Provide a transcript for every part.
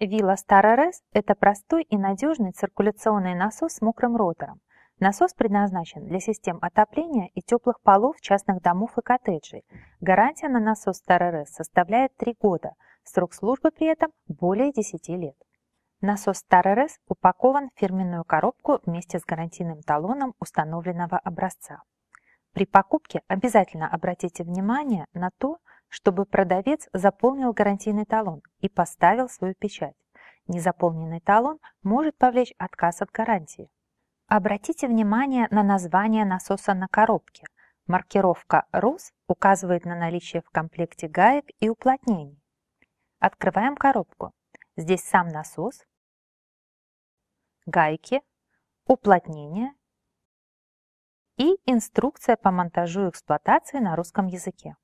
Вилла Старорез – это простой и надежный циркуляционный насос с мокрым ротором. Насос предназначен для систем отопления и теплых полов частных домов и коттеджей. Гарантия на насос Старорез составляет 3 года, срок службы при этом более 10 лет. Насос Старорез упакован в фирменную коробку вместе с гарантийным талоном установленного образца. При покупке обязательно обратите внимание на то, чтобы продавец заполнил гарантийный талон и поставил свою печать. Незаполненный талон может повлечь отказ от гарантии. Обратите внимание на название насоса на коробке. Маркировка «РУС» указывает на наличие в комплекте гаек и уплотнений. Открываем коробку. Здесь сам насос, гайки, уплотнение и инструкция по монтажу и эксплуатации на русском языке.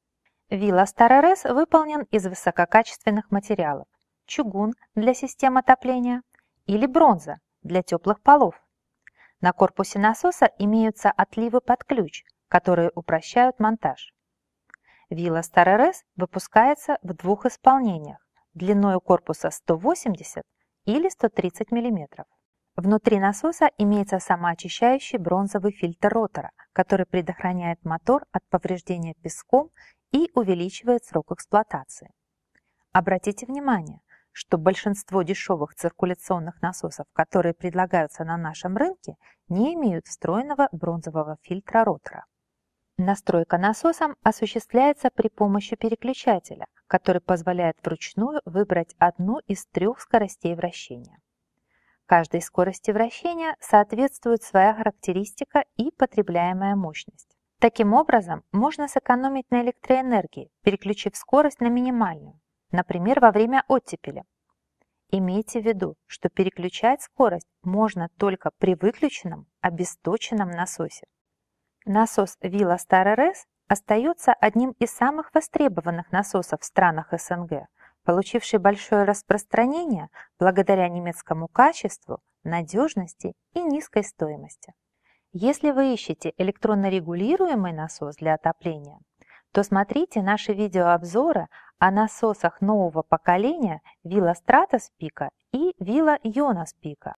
Вилла Старорес выполнен из высококачественных материалов – чугун для систем отопления или бронза для теплых полов. На корпусе насоса имеются отливы под ключ, которые упрощают монтаж. Вилла Старорес выпускается в двух исполнениях – длиной корпуса 180 или 130 мм. Внутри насоса имеется самоочищающий бронзовый фильтр ротора, который предохраняет мотор от повреждения песком и увеличивает срок эксплуатации. Обратите внимание, что большинство дешевых циркуляционных насосов, которые предлагаются на нашем рынке, не имеют встроенного бронзового фильтра ротора. Настройка насосом осуществляется при помощи переключателя, который позволяет вручную выбрать одну из трех скоростей вращения. Каждой скорости вращения соответствует своя характеристика и потребляемая мощность. Таким образом, можно сэкономить на электроэнергии, переключив скорость на минимальную, например, во время оттепеля. Имейте в виду, что переключать скорость можно только при выключенном, обесточенном насосе. Насос Вилла Star RS остается одним из самых востребованных насосов в странах СНГ, получивший большое распространение благодаря немецкому качеству, надежности и низкой стоимости. Если вы ищете электронно регулируемый насос для отопления, то смотрите наши видеообзоры о насосах нового поколения Villa Стратоспика и Villa Йонаспика.